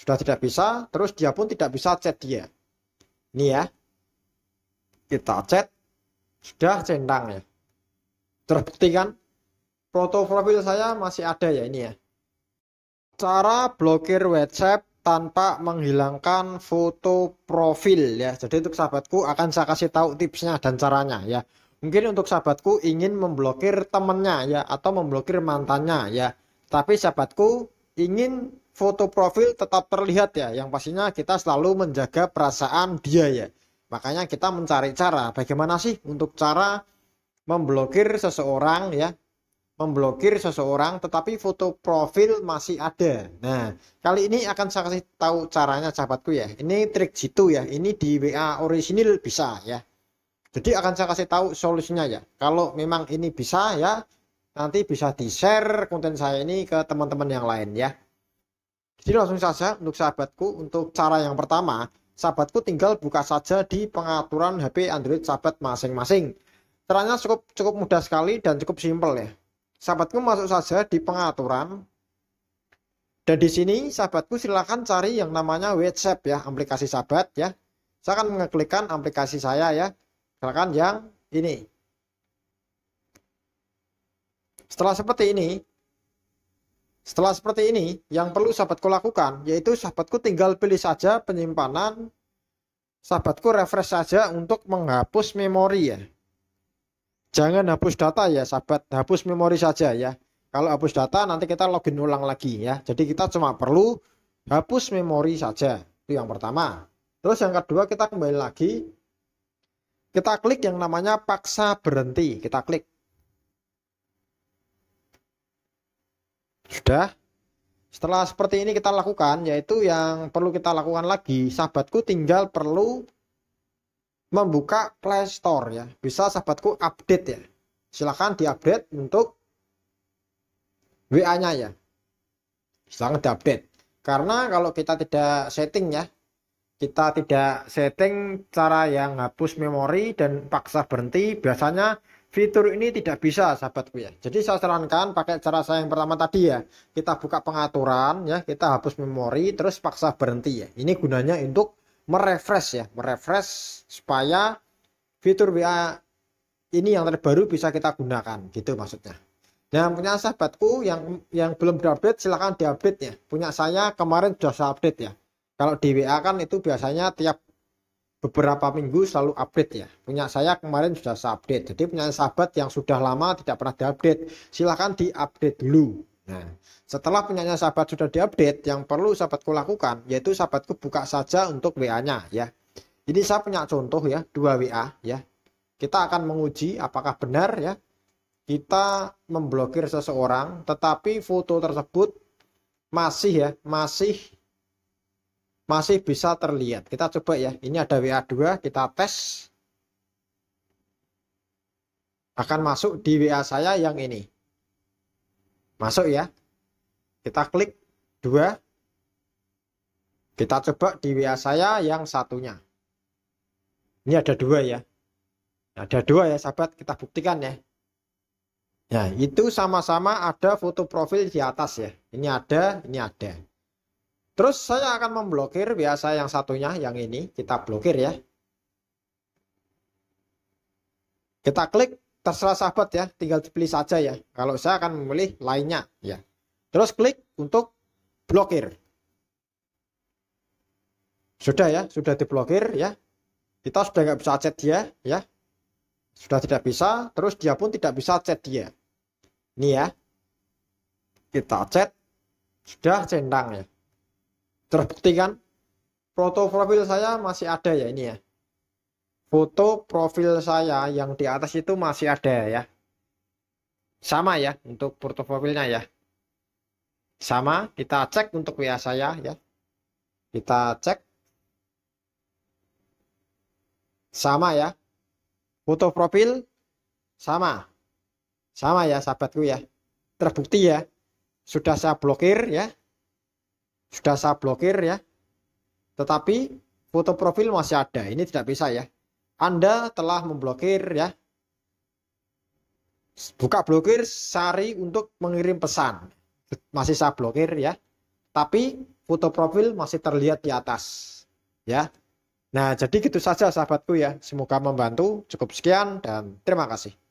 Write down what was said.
Sudah tidak bisa, terus dia pun tidak bisa chat dia. Ini ya. Kita chat. Sudah centang ya. Terbukti kan? Foto profil saya masih ada ya ini ya. Cara blokir WhatsApp tanpa menghilangkan foto profil ya. Jadi untuk sahabatku akan saya kasih tahu tipsnya dan caranya ya. Mungkin untuk sahabatku ingin memblokir temennya ya atau memblokir mantannya ya. Tapi sahabatku ingin foto profil tetap terlihat ya, yang pastinya kita selalu menjaga perasaan dia ya. Makanya kita mencari cara, bagaimana sih untuk cara memblokir seseorang ya, memblokir seseorang tetapi foto profil masih ada. Nah, kali ini akan saya kasih tahu caranya sahabatku ya. Ini trik jitu ya, ini di WA original bisa ya. Jadi akan saya kasih tahu solusinya ya. Kalau memang ini bisa ya, nanti bisa di-share konten saya ini ke teman-teman yang lain ya. Jadi langsung saja untuk sahabatku, untuk cara yang pertama, sahabatku tinggal buka saja di pengaturan HP Android sahabat masing-masing. Caranya cukup cukup mudah sekali dan cukup simpel ya. Sahabatku masuk saja di pengaturan. Dan di sini sahabatku silahkan cari yang namanya WhatsApp ya, aplikasi sahabat ya. Saya akan mengeklikkan aplikasi saya ya. Silakan yang ini. Setelah seperti ini, setelah seperti ini, yang perlu sahabatku lakukan yaitu sahabatku tinggal pilih saja penyimpanan, sahabatku refresh saja untuk menghapus memori ya. Jangan hapus data ya sahabat, hapus memori saja ya. Kalau hapus data nanti kita login ulang lagi ya. Jadi kita cuma perlu hapus memori saja. Itu yang pertama. Terus yang kedua kita kembali lagi, kita klik yang namanya paksa berhenti, kita klik. sudah setelah seperti ini kita lakukan yaitu yang perlu kita lakukan lagi sahabatku tinggal perlu membuka Play Store ya bisa sahabatku update ya silahkan diupdate untuk WA nya ya silahkan diupdate karena kalau kita tidak setting ya kita tidak setting cara yang hapus memori dan paksa berhenti biasanya Fitur ini tidak bisa, sahabatku ya. Jadi saya sarankan pakai cara saya yang pertama tadi ya. Kita buka pengaturan ya, kita hapus memori, terus paksa berhenti ya. Ini gunanya untuk merefresh ya, merefresh supaya fitur WA ini yang terbaru bisa kita gunakan, gitu maksudnya. Yang punya sahabatku yang yang belum diupdate silahkan diupdate ya. Punya saya kemarin sudah saya update ya. Kalau di WA kan itu biasanya tiap beberapa minggu selalu update ya. Punya saya kemarin sudah saya update. Jadi punya sahabat yang sudah lama tidak pernah diupdate, silahkan diupdate dulu. Nah, setelah punyanya sahabat sudah diupdate, yang perlu sahabatku lakukan yaitu sahabatku buka saja untuk WA-nya ya. Ini saya punya contoh ya, dua WA ya. Kita akan menguji apakah benar ya kita memblokir seseorang tetapi foto tersebut masih ya, masih masih bisa terlihat. Kita coba ya, ini ada WA2, kita tes. Akan masuk di WA saya yang ini. Masuk ya. Kita klik 2. Kita coba di WA saya yang satunya. Ini ada dua ya. Ada dua ya sahabat, kita buktikan ya. Nah, itu sama-sama ada foto profil di atas ya. Ini ada, ini ada. Terus saya akan memblokir biasa yang satunya, yang ini kita blokir ya. Kita klik terserah sahabat ya, tinggal dipilih saja ya. Kalau saya akan memilih lainnya ya. Terus klik untuk blokir. Sudah ya, sudah diblokir ya. Kita sudah nggak bisa chat dia ya. Sudah tidak bisa, terus dia pun tidak bisa chat dia. Ini ya. Kita chat sudah centang ya. Terbukti kan? Foto profil saya masih ada ya ini ya. Foto profil saya yang di atas itu masih ada ya. Sama ya untuk foto profilnya ya. Sama, kita cek untuk WA saya ya. Kita cek. Sama ya. Foto profil sama. Sama ya sahabatku ya. Terbukti ya. Sudah saya blokir ya sudah saya blokir ya. Tetapi foto profil masih ada. Ini tidak bisa ya. Anda telah memblokir ya. Buka blokir sari untuk mengirim pesan. Masih saya blokir ya. Tapi foto profil masih terlihat di atas. Ya. Nah, jadi gitu saja sahabatku ya. Semoga membantu. Cukup sekian dan terima kasih.